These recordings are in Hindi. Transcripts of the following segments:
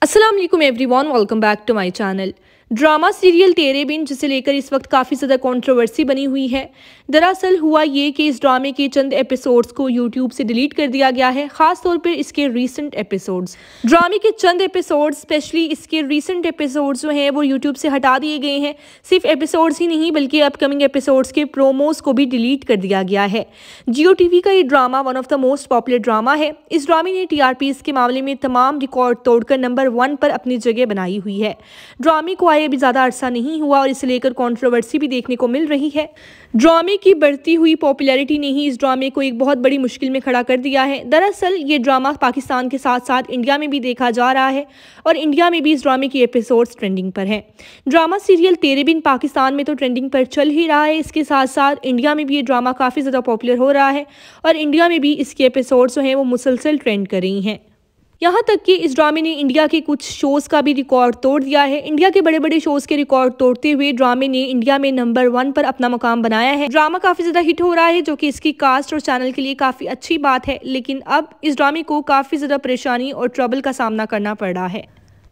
Assalamu alaikum everyone welcome back to my channel drama serial Tere Bin जिसे लेकर इस वक्त काफ़ी ज़्यादा कंट्रोवर्सी बनी हुई है दरअसल हुआ ये कि इस ड्रामे के चंद एपिसोड्स को यूट्यूब से डिलीट कर दिया गया है खास तौर पर इसके रीसेंट एपिसोड्स ड्रामे के चंद एपिसोड स्पेशली इसके रीसेंट एपिसोड्स जो हैं वो यूट्यूब से हटा दिए गए हैं सिर्फ एपिसोड्स ही नहीं बल्कि अपकमिंग एपिसोड्स के प्रोमोज को भी डिलीट कर दिया गया है जियो टी का ये drama one of the most popular drama है इस ड्रामे ने टी के मामले में तमाम रिकॉर्ड तोड़कर नंबर वन पर अपनी जगह बनाई हुई है ड्रामे को ये अभी ज़्यादा अरसा नहीं हुआ और इसे लेकर कॉन्ट्रोवर्सी भी देखने को मिल रही है ड्रामे की बढ़ती हुई पॉपुलैरिटी ने ही इस ड्रामे को एक बहुत बड़ी मुश्किल में खड़ा कर दिया है दरअसल ये ड्रामा पाकिस्तान के साथ साथ इंडिया में भी देखा जा रहा है और इंडिया में भी इस ड्रामे की एपिसोड्स ट्रेंडिंग पर हैं ड्रामा सीरियल तेरे बिन पाकिस्तान में तो ट्रेंडिंग पर चल ही रहा है इसके साथ साथ इंडिया में भी ये ड्रामा काफ़ी ज़्यादा पॉपुलर हो रहा है और इंडिया में भी इसकी एपिसोड्स जो हैं वो मुसलसल ट्रेंड कर रही हैं यहाँ तक कि इस ड्रामे ने इंडिया के कुछ शोज़ का भी रिकॉर्ड तोड़ दिया है इंडिया के बड़े बड़े शोज़ के रिकॉर्ड तोड़ते हुए ड्रामे ने इंडिया में नंबर वन पर अपना मुकाम बनाया है ड्रामा काफ़ी ज़्यादा हिट हो रहा है जो कि इसकी कास्ट और चैनल के लिए काफ़ी अच्छी बात है लेकिन अब इस ड्रामे को काफ़ी ज़्यादा परेशानी और ट्रबल का सामना करना पड़ रहा है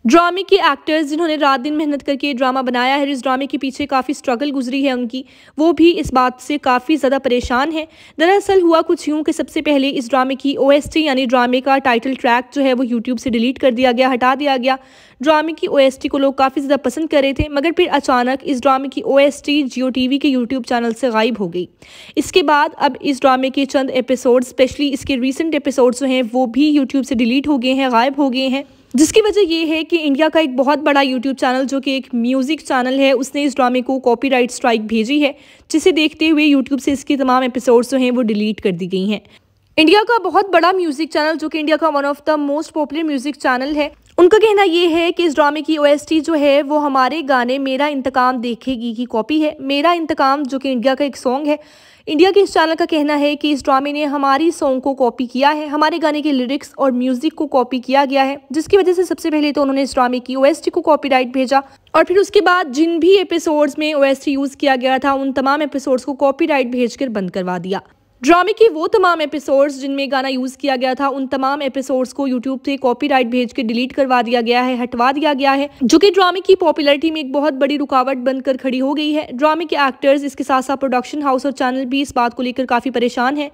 ड्रामे के एक्टर्स जिन्होंने रात दिन मेहनत करके ड्रामा बनाया है इस ड्रामे के पीछे काफ़ी स्ट्रगल गुजरी है उनकी वो भी इस बात से काफ़ी ज़्यादा परेशान है दरअसल हुआ कुछ यूँ कि सबसे पहले इस ड्रामे की ओ यानी ड्रामे का टाइटल ट्रैक जो है वो यूट्यूब से डिलीट कर दिया गया हटा दिया गया ड्रामे की ओ को लोग काफ़ी ज़्यादा पसंद कर रहे थे मगर फिर अचानक इस ड्रामे की ओ एस जियो टी के यूट्यूब चैनल से गायब हो गई इसके बाद अब इस ड्रामे के चंद एपिसोड स्पेशली इसके रिसेंट एपिसोड जो हैं वो भी यूट्यूब से डिलीट हो गए हैं गायब हो गए हैं जिसकी वजह यह है कि इंडिया का एक बहुत बड़ा यूट्यूब चैनल जो कि एक म्यूज़िक चैनल है उसने इस ड्रामे को कॉपीराइट स्ट्राइक भेजी है जिसे देखते हुए यूट्यूब से इसकी तमाम एपिसोड्स जो हैं वो डिलीट कर दी गई हैं इंडिया का बहुत बड़ा म्यूजिक चैनल जो कि इंडिया का one of the most popular music channel है उनका कहना यह है कि इस ड्रामे की ओएसटी जो है वो हमारे गाने मेरा इंतकाम देखेगी की कॉपी है मेरा इंतकाम जो कि इंडिया का एक सॉन्ग है इंडिया के इस चैनल का कहना है कि इस ड्रामे ने हमारी सॉन्ग को कॉपी किया है हमारे गाने के लिरिक्स और म्यूजिक को कॉपी किया गया है जिसकी वजह से सबसे पहले तो उन्होंने इस ड्रामे की ओएसटी को कॉपीराइट भेजा और फिर उसके बाद जिन भी एपिसोड्स में ओएसटी यूज़ किया गया था उन तमाम एपिसोड्स को कॉपीराइट भेजकर बंद करवा दिया ड्रामे के वो तमाम एपिसोड्स जिनमें गाना यूज़ किया गया था उन तमाम एपिसोड्स को यूट्यूब से कॉपीराइट भेज के डिलीट करवा दिया गया है हटवा दिया गया है जो कि ड्रामे की पॉपुलैरिटी में एक बहुत बड़ी रुकावट बनकर खड़ी हो गई है ड्रामे के एक्टर्स इसके साथ साथ प्रोडक्शन हाउस और चैनल भी इस बात को लेकर काफ़ी परेशान है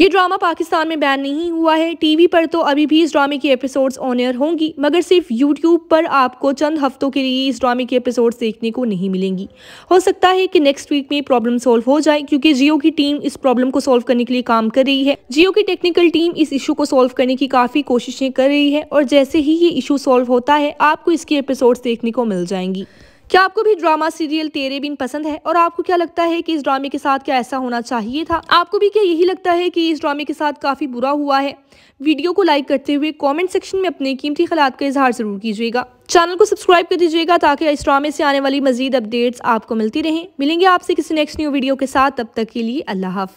ये ड्रामा पाकिस्तान में बैन नहीं हुआ है टीवी पर तो अभी भी इस ड्रामे की एपिसोड्स ऑन एयर होंगी मगर सिर्फ यूट्यूब पर आपको चंद हफ्तों के लिए इस ड्रामे की एपिसोड्स देखने को नहीं मिलेंगी हो सकता है कि नेक्स्ट वीक में प्रॉब्लम सॉल्व हो जाए क्योंकि जियो की टीम इस प्रॉब्लम को सॉल्व करने के लिए काम कर रही है जियो की टेक्निकल टीम इस इशू को सोल्व करने की काफ़ी कोशिशें कर रही है और जैसे ही ये इशू सोल्व होता है आपको इसकी एपिसोड देखने को मिल जाएंगी क्या आपको भी ड्रामा सीरियल तेरे बिन पसंद है और आपको क्या लगता है कि इस ड्रामे के साथ क्या ऐसा होना चाहिए था आपको भी क्या यही लगता है कि इस ड्रामे के साथ काफ़ी बुरा हुआ है वीडियो को लाइक करते हुए कमेंट सेक्शन में अपने कीमती ख्यालात का इजहार ज़रूर कीजिएगा चैनल को सब्सक्राइब कर दीजिएगा ताकि इस ड्रामे से आने वाली मजीद अपडेट्स आपको मिलती रहे मिलेंगे आपसे किसी नेक्स्ट न्यू वीडियो के साथ तब तक के लिए अल्लाह हाफि